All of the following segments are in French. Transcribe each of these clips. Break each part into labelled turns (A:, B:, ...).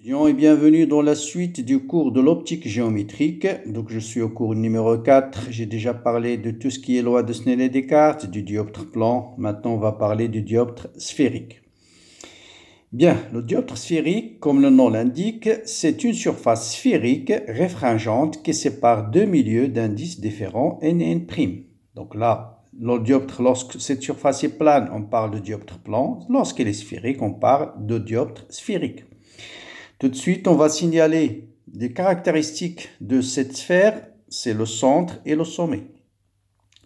A: et bienvenue dans la suite du cours de l'optique géométrique. Donc je suis au cours numéro 4, j'ai déjà parlé de tout ce qui est loi de Snell et descartes du dioptre plan. Maintenant on va parler du dioptre sphérique. Bien, le dioptre sphérique, comme le nom l'indique, c'est une surface sphérique réfringente qui sépare deux milieux d'indices différents n et n'. Donc là, le lorsque cette surface est plane, on parle de dioptre plan. Lorsqu'elle est sphérique, on parle de dioptre sphérique. Tout de suite, on va signaler des caractéristiques de cette sphère, c'est le centre et le sommet.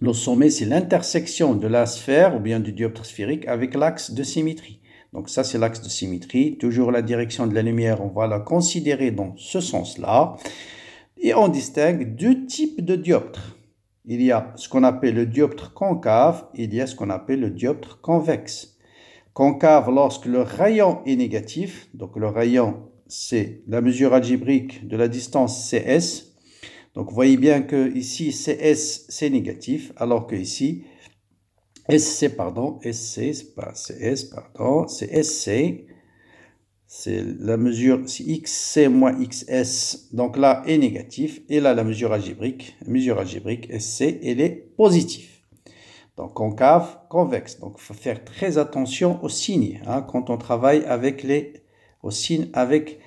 A: Le sommet, c'est l'intersection de la sphère ou bien du dioptre sphérique avec l'axe de symétrie. Donc ça, c'est l'axe de symétrie. Toujours la direction de la lumière, on va la considérer dans ce sens-là. Et on distingue deux types de dioptres. Il y a ce qu'on appelle le dioptre concave, il y a ce qu'on appelle le dioptre convexe. Concave lorsque le rayon est négatif, donc le rayon c'est la mesure algébrique de la distance CS. Donc vous voyez bien que ici CS c'est négatif, alors que ici SC, pardon, SC, pas CS, pardon, c'est SC, c'est la mesure XC moins XS, donc là est négatif, et là la mesure algébrique, mesure algébrique SC, elle est positive. Donc concave, convexe, donc il faut faire très attention aux signes hein, quand on travaille avec les, signes avec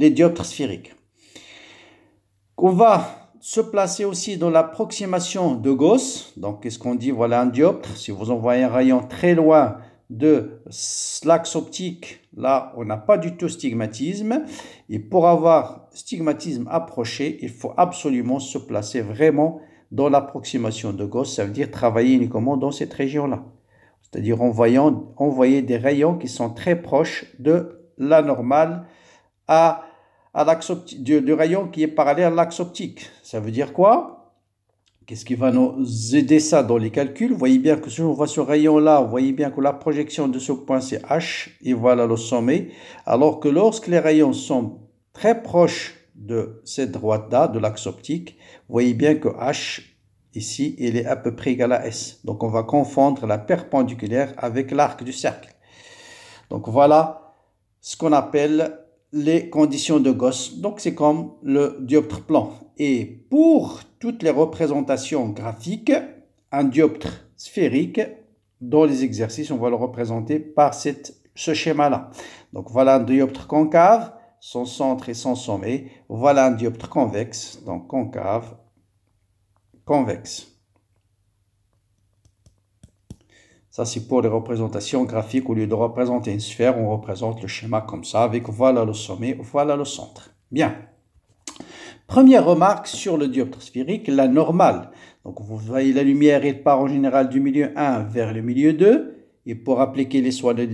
A: les dioptres sphériques. On va se placer aussi dans l'approximation de Gauss. Donc, qu'est-ce qu'on dit Voilà un dioptre. Si vous envoyez un rayon très loin de l'axe optique, là, on n'a pas du tout stigmatisme. Et pour avoir stigmatisme approché, il faut absolument se placer vraiment dans l'approximation de Gauss. Ça veut dire travailler uniquement dans cette région-là. C'est-à-dire envoyer des rayons qui sont très proches de la normale à à l'axe du, du, rayon qui est parallèle à l'axe optique. Ça veut dire quoi Qu'est-ce qui va nous aider ça dans les calculs Vous voyez bien que si on voit ce rayon-là, vous voyez bien que la projection de ce point c'est H, et voilà le sommet. Alors que lorsque les rayons sont très proches de cette droite-là, de l'axe optique, vous voyez bien que H, ici, il est à peu près égal à S. Donc on va confondre la perpendiculaire avec l'arc du cercle. Donc voilà ce qu'on appelle les conditions de Gauss. Donc c'est comme le dioptre plan. Et pour toutes les représentations graphiques, un dioptre sphérique, dans les exercices, on va le représenter par cette, ce schéma-là. Donc voilà un dioptre concave, son centre et son sommet. Voilà un dioptre convexe, donc concave, convexe. Ça, c'est pour les représentations graphiques. Au lieu de représenter une sphère, on représente le schéma comme ça, avec voilà le sommet, voilà le centre. Bien. Première remarque sur le dioptre sphérique, la normale. Donc, vous voyez, la lumière, elle part en général du milieu 1 vers le milieu 2. Et pour appliquer les soins, les,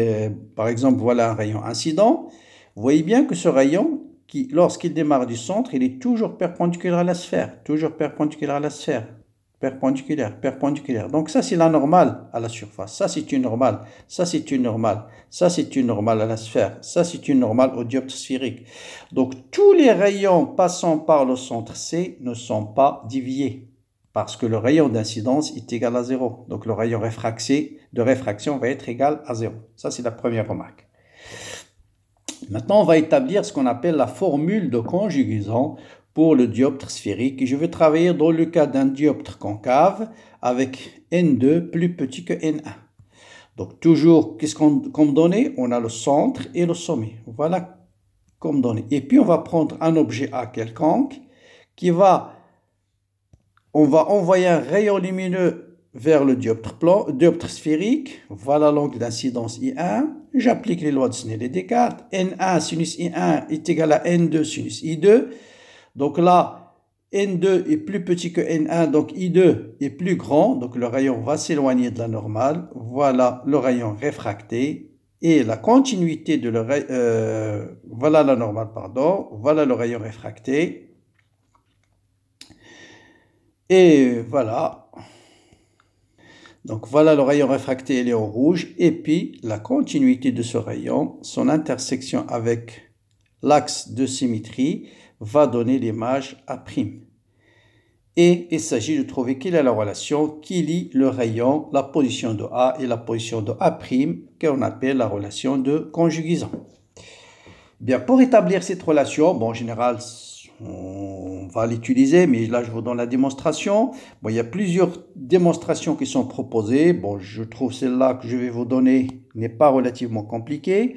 A: euh, par exemple, voilà un rayon incident. Vous voyez bien que ce rayon, qui, lorsqu'il démarre du centre, il est toujours perpendiculaire à la sphère. Toujours perpendiculaire à la sphère perpendiculaire, perpendiculaire. Donc ça, c'est la normale à la surface. Ça, c'est une normale. Ça, c'est une normale. Ça, c'est une normale à la sphère. Ça, c'est une normale au dioptre sphérique. Donc tous les rayons passant par le centre C ne sont pas déviés parce que le rayon d'incidence est égal à 0. Donc le rayon réfracté de réfraction va être égal à 0. Ça, c'est la première remarque. Maintenant, on va établir ce qu'on appelle la formule de conjugaison pour le dioptre sphérique je vais travailler dans le cas d'un dioptre concave avec N2 plus petit que N1. Donc toujours, qu'est-ce qu'on comme donné On a le centre et le sommet. Voilà comme donné. Et puis on va prendre un objet A quelconque qui va, on va envoyer un rayon lumineux vers le dioptre, plan, dioptre sphérique. Voilà l'angle d'incidence I1. J'applique les lois de Snell et Descartes. N1 sinus I1 est égal à N2 sinus I2. Donc là, N2 est plus petit que N1, donc I2 est plus grand, donc le rayon va s'éloigner de la normale. Voilà le rayon réfracté. Et la continuité de le euh, voilà la normale, pardon. Voilà le rayon réfracté. Et voilà. Donc voilà le rayon réfracté, il est en rouge. Et puis la continuité de ce rayon, son intersection avec l'axe de symétrie, va donner l'image A'. Et il s'agit de trouver quelle est la relation qui lie le rayon, la position de A et la position de A' qu'on appelle la relation de conjugaison. Eh bien, pour établir cette relation, bon, en général, on va l'utiliser, mais là je vous donne la démonstration. Bon, il y a plusieurs démonstrations qui sont proposées. Bon, je trouve celle-là que je vais vous donner n'est pas relativement compliquée.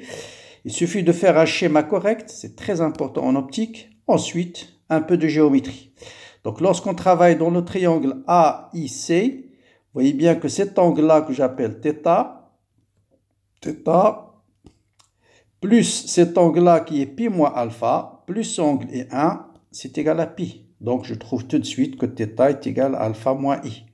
A: Il suffit de faire un schéma correct, c'est très important en optique. Ensuite, un peu de géométrie. Donc lorsqu'on travaille dans le triangle AIC, vous voyez bien que cet angle-là que j'appelle θ, θ, plus cet angle-là qui est π moins alpha, plus angle est 1, c'est égal à pi. Donc je trouve tout de suite que θ est égal à alpha moins i.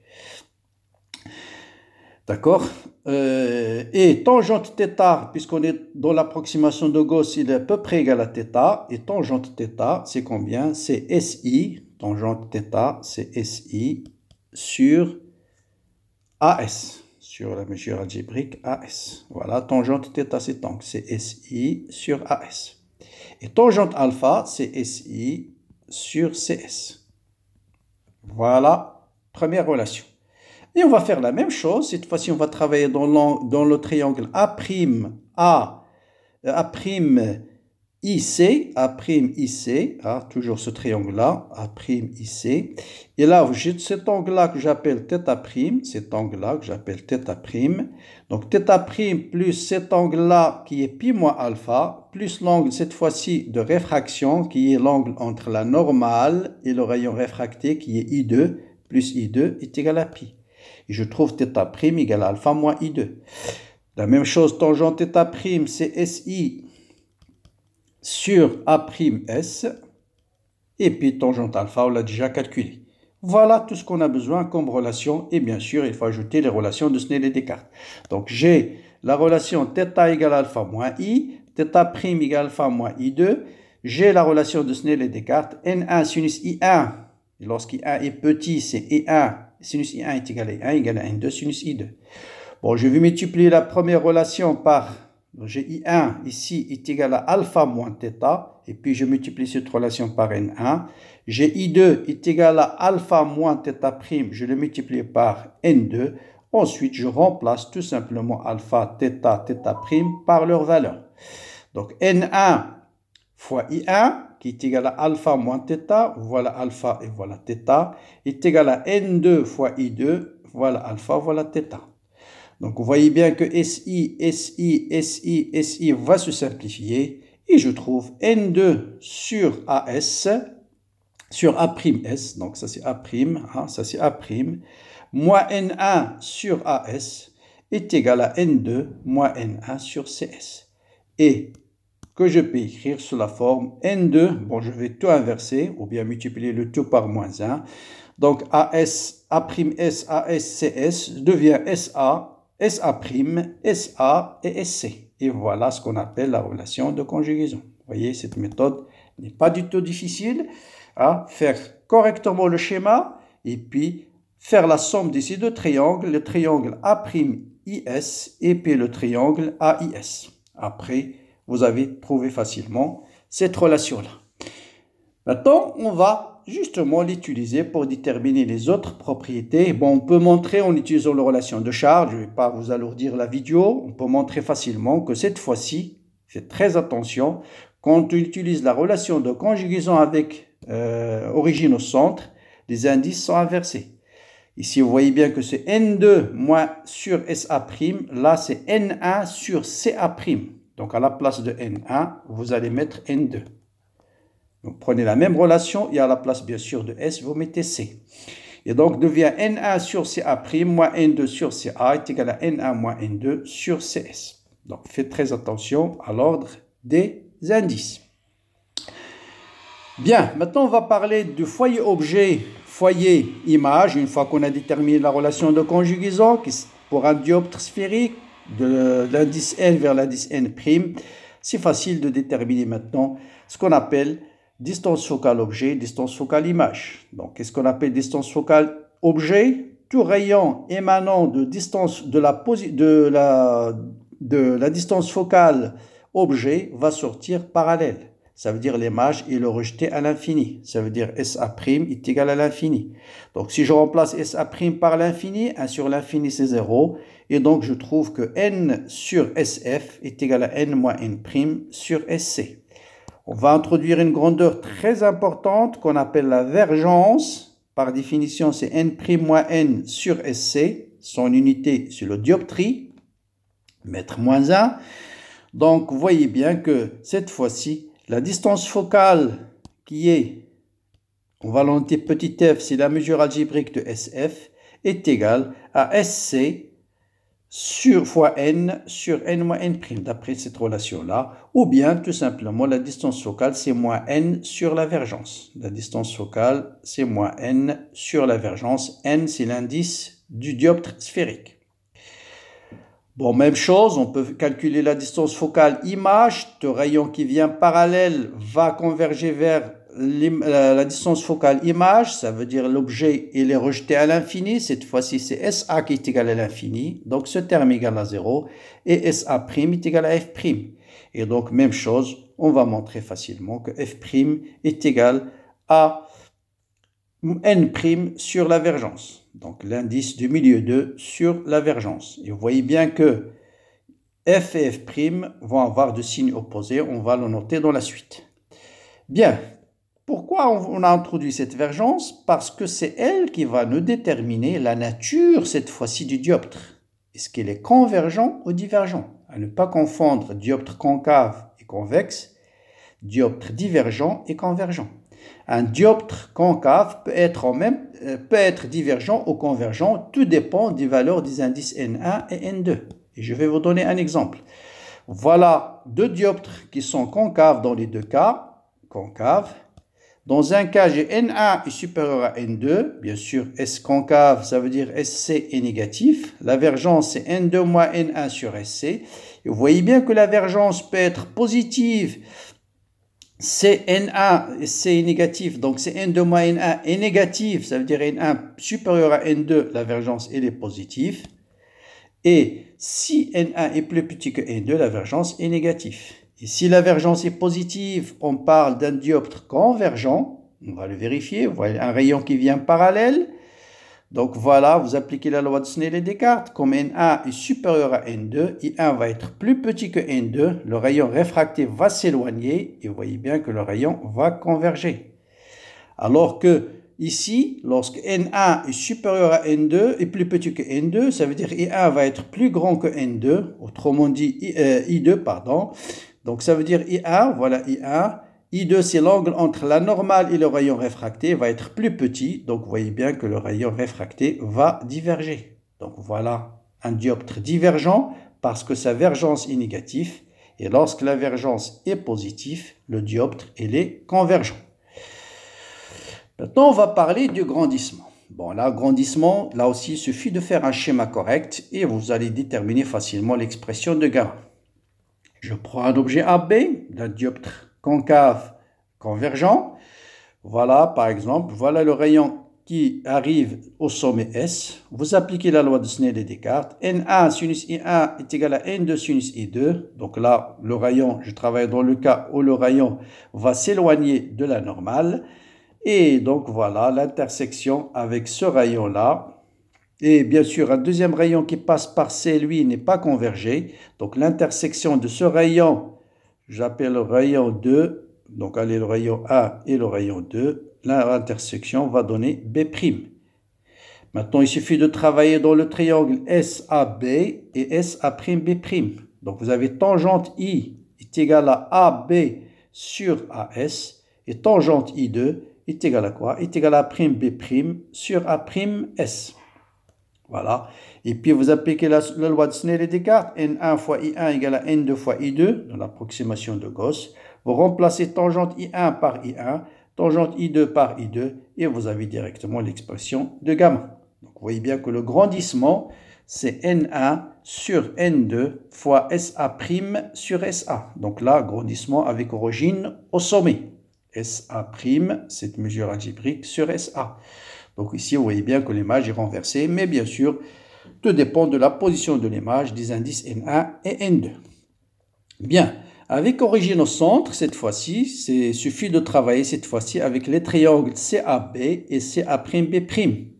A: D'accord euh, et tangente θ, puisqu'on est dans l'approximation de Gauss, il est à peu près égal à θ, et tangente θ, c'est combien C'est SI, tangente θ, c'est SI sur AS, sur la mesure algébrique AS. Voilà, tangente θ, c'est donc, c'est SI sur AS. Et tangente alpha, c'est SI sur CS. Voilà, première relation. Et on va faire la même chose. Cette fois-ci, on va travailler dans, le, dans le triangle A'A, A, A'IC, A'IC, ah toujours ce triangle-là, A'IC. Et là, j'ai cet angle-là que j'appelle θ', cet angle-là que j'appelle θ'. Donc θ' plus cet angle-là qui est π moins alpha, plus l'angle cette fois-ci de réfraction qui est l'angle entre la normale et le rayon réfracté qui est I2, plus I2 est égal à pi. Et je trouve θ' égale alpha moins I2. La même chose, tangente θ', c'est SI sur A'S. Et puis tangente alpha, on l'a déjà calculé. Voilà tout ce qu'on a besoin comme relation. Et bien sûr, il faut ajouter les relations de Snell et Descartes. Donc j'ai la relation θ égale alpha moins i, θ' égale alpha moins i2. J'ai la relation de Snell et Descartes. N1 sinus I1. lorsqu'I1 est petit, c'est I1 e Sinus I1 est égal à I1 égal à n 2 sinus I2. Bon, je vais multiplier la première relation par... J'ai I1 ici est égal à alpha moins θ. Et puis je multiplie cette relation par N1. J'ai I2 est égal à alpha moins θ prime. Je le multiplie par N2. Ensuite, je remplace tout simplement alpha, θ, θ prime par leur valeur. Donc N1 fois I1 qui est égal à alpha moins θ, voilà alpha et voilà θ, est égal à n2 fois i2, voilà alpha, voilà θ. Donc vous voyez bien que SI, SI, SI, SI va se simplifier et je trouve N2 sur AS, sur A'S, donc ça c'est A', hein, ça c'est A', moins N1 sur AS est égal à N2 moins N1 sur CS. Et que je peux écrire sous la forme N2. Bon, je vais tout inverser ou bien multiplier le tout par moins 1. Donc AS, A'S, CS devient SA, SA', SA et SC. Et voilà ce qu'on appelle la relation de conjugaison. Vous voyez, cette méthode n'est pas du tout difficile. à Faire correctement le schéma et puis faire la somme des ces deux triangles, le triangle A'Is et puis le triangle AIS. Après, vous avez trouvé facilement cette relation-là. Maintenant, on va justement l'utiliser pour déterminer les autres propriétés. Bon, on peut montrer en utilisant la relation de charge, je ne vais pas vous alourdir la vidéo, on peut montrer facilement que cette fois-ci, faites très attention, quand on utilise la relation de conjugaison avec euh, origine au centre, les indices sont inversés. Ici, vous voyez bien que c'est N2 moins sur SA', là c'est N1 sur CA'. Donc à la place de N1, vous allez mettre N2. Donc prenez la même relation et à la place bien sûr de S, vous mettez C. Et donc devient N1 sur CA' moins N2 sur CA est égal à N1 moins N2 sur CS. Donc faites très attention à l'ordre des indices. Bien, maintenant on va parler du foyer objet, foyer image, une fois qu'on a déterminé la relation de conjugaison pour un dioptre sphérique de l'indice N vers l'indice N', prime c'est facile de déterminer maintenant ce qu'on appelle distance focale objet, distance focale image. Donc, qu'est-ce qu'on appelle distance focale objet Tout rayon émanant de, distance, de, la, de, la, de la distance focale objet va sortir parallèle. Ça veut dire l'image est le rejeté à l'infini. Ça veut dire SA' est égal à l'infini. Donc si je remplace SA' par l'infini, 1 sur l'infini c'est 0, et donc, je trouve que n sur SF est égal à n moins n' sur SC. On va introduire une grandeur très importante qu'on appelle la vergence. Par définition, c'est n' moins n sur SC. Son unité, c'est le dioptrie, mètre moins 1. Donc, vous voyez bien que cette fois-ci, la distance focale qui est on va l'enlever petit f, c'est la mesure algébrique de SF, est égale à SC sur fois n sur n moins n prime d'après cette relation-là, ou bien tout simplement la distance focale c'est moins n sur la vergence. La distance focale c'est moins n sur la vergence. n c'est l'indice du dioptre sphérique. Bon, même chose, on peut calculer la distance focale image. le rayon qui vient parallèle va converger vers la distance focale image, ça veut dire l'objet, il est rejeté à l'infini. Cette fois-ci, c'est SA qui est égal à l'infini. Donc, ce terme est égal à 0. Et SA' est égal à F'. Et donc, même chose, on va montrer facilement que F' est égal à N' sur la vergence. Donc, l'indice du milieu 2 sur la vergence. Et vous voyez bien que F et F' vont avoir deux signes opposés. On va le noter dans la suite. Bien, pourquoi on a introduit cette vergence Parce que c'est elle qui va nous déterminer la nature, cette fois-ci, du dioptre. Est-ce qu'elle est convergent ou divergent À ne pas confondre dioptre concave et convexe, dioptre divergent et convergent. Un dioptre concave peut être, en même, euh, peut être divergent ou convergent, tout dépend des valeurs des indices N1 et N2. Et je vais vous donner un exemple. Voilà deux dioptres qui sont concaves dans les deux cas, concave dans un cas, j'ai N1 est supérieur à N2. Bien sûr, S concave, ça veut dire SC est négatif. La vergence, c'est N2 moins N1 sur SC. vous voyez bien que la vergence peut être positive. C'est N1, C est négatif. Donc, c'est N2 moins N1 est négatif. Ça veut dire N1 supérieur à N2. La vergence, elle est positive. Et si N1 est plus petit que N2, la vergence est négative. Et si la vergence est positive, on parle d'un dioptre convergent. On va le vérifier. Vous voyez un rayon qui vient parallèle. Donc voilà, vous appliquez la loi de Snell et Descartes. Comme N1 est supérieur à N2, I1 va être plus petit que N2. Le rayon réfracté va s'éloigner et vous voyez bien que le rayon va converger. Alors que ici, lorsque N1 est supérieur à N2 et plus petit que N2, ça veut dire I1 va être plus grand que N2. Autrement dit, I2, euh, pardon. Donc ça veut dire I1, voilà I1. I2, c'est l'angle entre la normale et le rayon réfracté va être plus petit. Donc vous voyez bien que le rayon réfracté va diverger. Donc voilà un dioptre divergent parce que sa vergence est négative. Et lorsque la vergence est positive, le dioptre, est convergent. Maintenant, on va parler du grandissement. Bon, là, grandissement, là aussi, il suffit de faire un schéma correct et vous allez déterminer facilement l'expression de gamma. Je prends un objet AB d'un dioptre concave convergent. Voilà, par exemple, voilà le rayon qui arrive au sommet S. Vous appliquez la loi de Snell et Descartes. N1 sinus I1 est égal à N2 sinus I2. Donc là, le rayon, je travaille dans le cas où le rayon va s'éloigner de la normale. Et donc voilà l'intersection avec ce rayon-là et bien sûr, un deuxième rayon qui passe par C, lui, n'est pas convergé. Donc l'intersection de ce rayon, j'appelle le rayon 2, donc allez le rayon A et le rayon 2, l'intersection va donner B'. Maintenant, il suffit de travailler dans le triangle SAB et S'A'B'. Donc vous avez tangente I est égale à AB sur AS et tangente I2 est égale à quoi Est égale à prime B' sur A'S. Voilà. Et puis vous appliquez la, loi de Snell et Descartes, n1 fois i1 égale à n2 fois i2, dans l'approximation de Gauss. Vous remplacez tangente i1 par i1, tangente i2 par i2, et vous avez directement l'expression de gamma. Donc vous voyez bien que le grandissement, c'est n1 sur n2 fois sa' sur sa. Donc là, grandissement avec origine au sommet. SA', cette mesure algébrique sur SA. Donc ici, vous voyez bien que l'image est renversée, mais bien sûr, tout dépend de la position de l'image des indices N1 et N2. Bien, avec origine au centre, cette fois-ci, il suffit de travailler cette fois-ci avec les triangles CAB et CA'B'.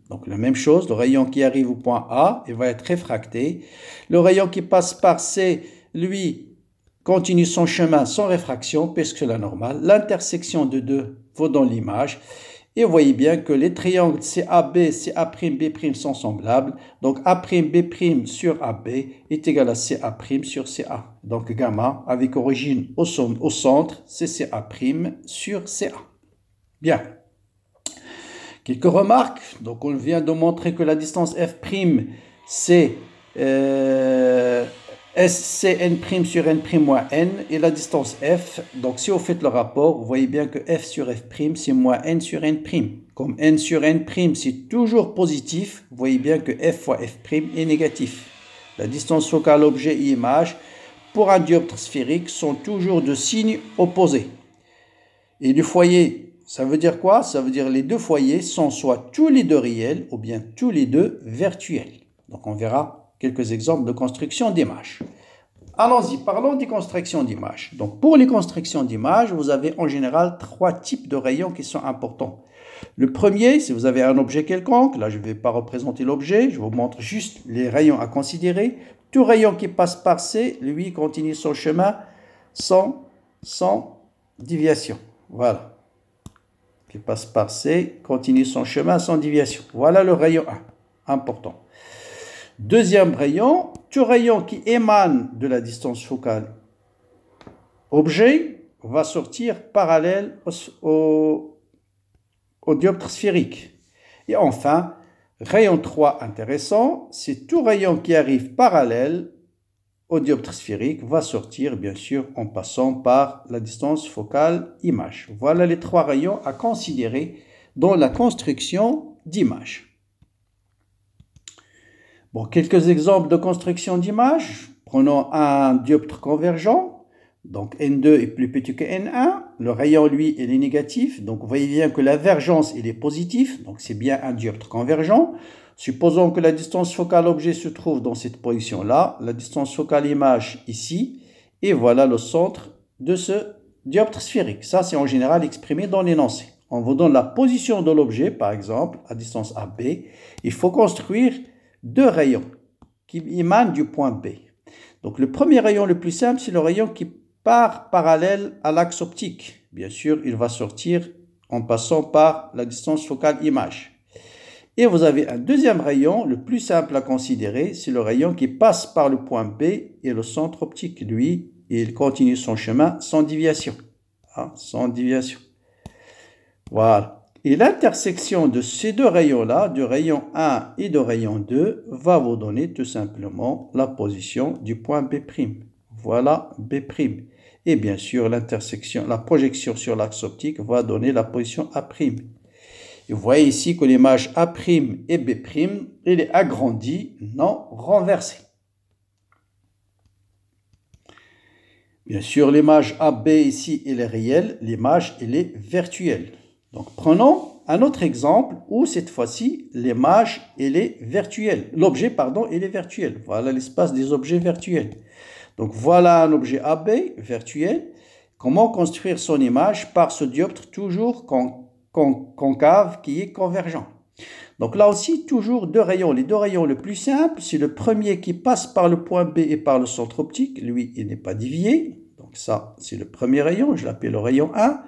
A: Donc la même chose, le rayon qui arrive au point A, il va être réfracté. Le rayon qui passe par C, lui, continue son chemin sans réfraction, puisque la normale, l'intersection de deux vaut dans l'image, et vous voyez bien que les triangles CAB, CA'B' sont semblables, donc A'B' sur AB est égal à CA' sur CA. Donc gamma, avec origine au, au centre, c'est CA' sur CA. Bien. Quelques remarques. Donc on vient de montrer que la distance F', c'est... Euh, S, c'est N' sur N' moins N, et la distance F, donc si vous faites le rapport, vous voyez bien que F sur F', c'est moins N sur N'. Comme N sur N', c'est toujours positif, vous voyez bien que F fois F' est négatif. La distance focale objet et image, pour un dioptre sphérique, sont toujours de signes opposés. Et du foyer, ça veut dire quoi Ça veut dire les deux foyers sont soit tous les deux réels, ou bien tous les deux virtuels. Donc on verra quelques exemples de construction d'images. Allons-y, parlons des constructions d'images. Donc, pour les constructions d'images, vous avez en général trois types de rayons qui sont importants. Le premier, si vous avez un objet quelconque, là je ne vais pas représenter l'objet, je vous montre juste les rayons à considérer. Tout rayon qui passe par C, lui, continue son chemin sans, sans déviation. Voilà. Qui passe par C, continue son chemin sans déviation. Voilà le rayon 1, important. Deuxième rayon, tout rayon qui émane de la distance focale objet va sortir parallèle au, dioptre sphérique. Et enfin, rayon 3 intéressant, c'est tout rayon qui arrive parallèle au dioptre sphérique va sortir bien sûr en passant par la distance focale image. Voilà les trois rayons à considérer dans la construction d'image. Bon, quelques exemples de construction d'image. Prenons un dioptre convergent. Donc N2 est plus petit que N1. Le rayon, lui, il est négatif. Donc vous voyez bien que la vergence, est positive. Donc c'est bien un dioptre convergent. Supposons que la distance focale objet se trouve dans cette position-là. La distance focale image ici. Et voilà le centre de ce dioptre sphérique. Ça, c'est en général exprimé dans l'énoncé. On vous donne la position de l'objet, par exemple, à distance AB. Il faut construire deux rayons qui émanent du point B. Donc le premier rayon le plus simple, c'est le rayon qui part parallèle à l'axe optique. Bien sûr, il va sortir en passant par la distance focale image. Et vous avez un deuxième rayon, le plus simple à considérer, c'est le rayon qui passe par le point B et le centre optique, lui, il continue son chemin sans déviation. Hein, sans déviation. Voilà. Et l'intersection de ces deux rayons-là, du rayon 1 et de rayon 2, va vous donner tout simplement la position du point B'. Voilà B'. Et bien sûr, l'intersection, la projection sur l'axe optique va donner la position A'. vous voyez ici que l'image A' et B', elle est agrandie, non renversée. Bien sûr, l'image AB ici, elle est réelle, l'image, elle est virtuelle. Donc prenons un autre exemple où cette fois-ci l'image elle est virtuelle, l'objet pardon est virtuel. Voilà l'espace des objets virtuels. Donc voilà un objet AB virtuel. Comment construire son image par ce dioptre toujours con, concave qui est convergent. Donc là aussi toujours deux rayons. Les deux rayons le plus simple, c'est le premier qui passe par le point B et par le centre optique. Lui il n'est pas divié. Donc ça c'est le premier rayon, je l'appelle le rayon 1.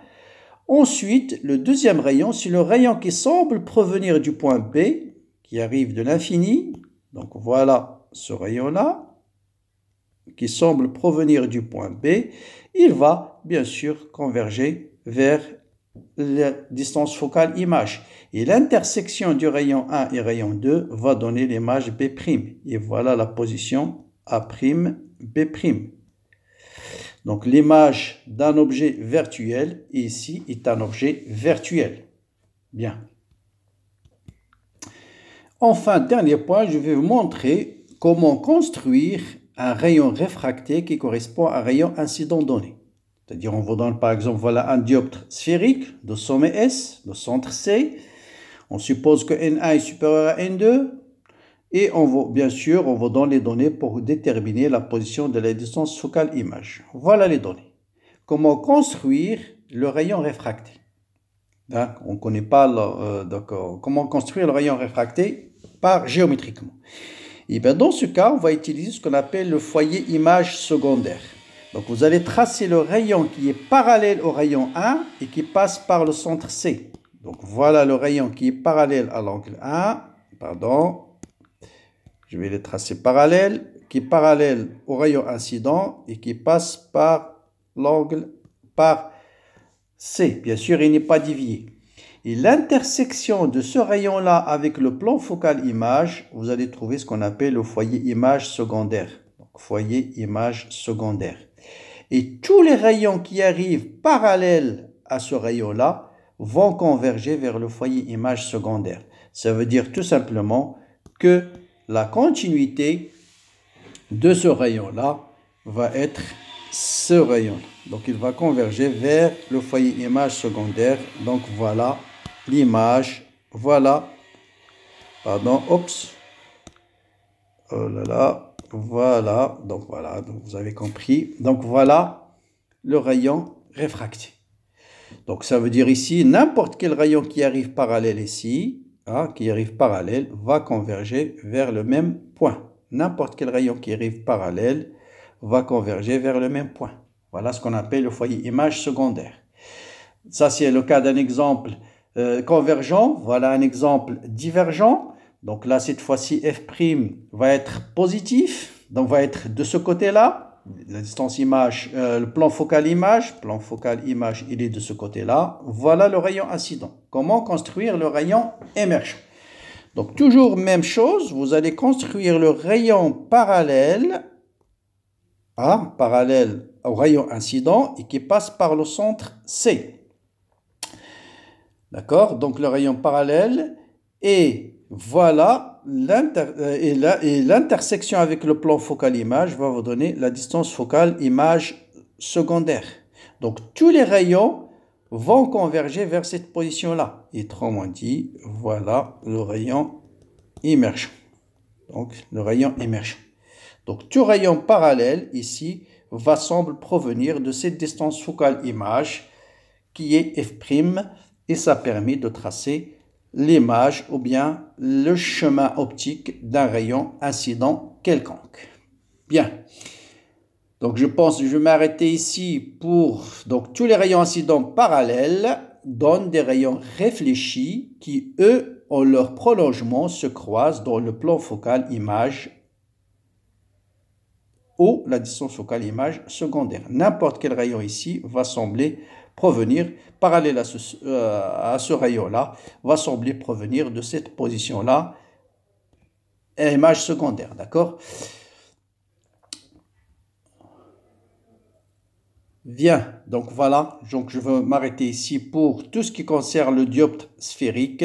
A: Ensuite, le deuxième rayon, c'est le rayon qui semble provenir du point B, qui arrive de l'infini. Donc voilà ce rayon-là, qui semble provenir du point B. Il va bien sûr converger vers la distance focale image. Et l'intersection du rayon 1 et rayon 2 va donner l'image B'. Et voilà la position A', B'. Donc l'image d'un objet virtuel, ici, est un objet virtuel. Bien. Enfin, dernier point, je vais vous montrer comment construire un rayon réfracté qui correspond à un rayon incident donné. C'est-à-dire, on vous donne par exemple voilà, un dioptre sphérique de sommet S, de centre C. On suppose que N1 est supérieur à N2. Et on bien sûr, on vous donne les données pour déterminer la position de la distance focale image. Voilà les données. Comment construire le rayon réfracté On ne connaît pas le, euh, comment construire le rayon réfracté par géométriquement. Et eh bien dans ce cas, on va utiliser ce qu'on appelle le foyer image secondaire. Donc vous allez tracer le rayon qui est parallèle au rayon 1 et qui passe par le centre C. Donc voilà le rayon qui est parallèle à l'angle 1, pardon, je vais les tracer parallèles, qui est parallèle au rayon incident et qui passe par l'angle, par C. Bien sûr, il n'est pas divié. Et l'intersection de ce rayon-là avec le plan focal image, vous allez trouver ce qu'on appelle le foyer image secondaire. foyer image secondaire. Et tous les rayons qui arrivent parallèles à ce rayon-là vont converger vers le foyer image secondaire. Ça veut dire tout simplement que la continuité de ce rayon-là va être ce rayon. Donc il va converger vers le foyer image secondaire. Donc voilà l'image, voilà, pardon, oups, oh là là, voilà, donc voilà, donc vous avez compris. Donc voilà le rayon réfracté. Donc ça veut dire ici, n'importe quel rayon qui arrive parallèle ici, qui arrive parallèle va converger vers le même point. N'importe quel rayon qui arrive parallèle va converger vers le même point. Voilà ce qu'on appelle le foyer image secondaire. Ça, c'est le cas d'un exemple euh, convergent. Voilà un exemple divergent. Donc là, cette fois-ci, f' va être positif, donc va être de ce côté-là la distance image, euh, le plan focal image, plan focal image, il est de ce côté-là. Voilà le rayon incident. Comment construire le rayon émergent Donc toujours même chose, vous allez construire le rayon parallèle, à parallèle au rayon incident et qui passe par le centre C. D'accord Donc le rayon parallèle et voilà euh, et l'intersection avec le plan focal image va vous donner la distance focale image secondaire. Donc tous les rayons vont converger vers cette position-là. Et moins dit, voilà le rayon émergent. Donc le rayon émergent. Donc tout rayon parallèle ici va semble provenir de cette distance focale image qui est f' et ça permet de tracer l'image ou bien le chemin optique d'un rayon incident quelconque. Bien. Donc je pense je vais m'arrêter ici pour donc tous les rayons incidents parallèles donnent des rayons réfléchis qui eux en leur prolongement se croisent dans le plan focal image ou la distance focale image secondaire. N'importe quel rayon ici va sembler provenir, parallèle euh, à ce, rayon-là, va sembler provenir de cette position-là, image secondaire, d'accord Bien, donc voilà, donc je vais m'arrêter ici pour tout ce qui concerne le dioptre sphérique.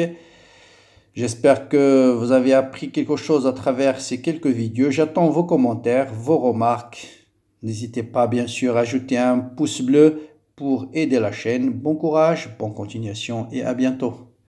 A: J'espère que vous avez appris quelque chose à travers ces quelques vidéos. J'attends vos commentaires, vos remarques. N'hésitez pas bien sûr à ajouter un pouce bleu pour aider la chaîne. Bon courage, bonne continuation et à bientôt.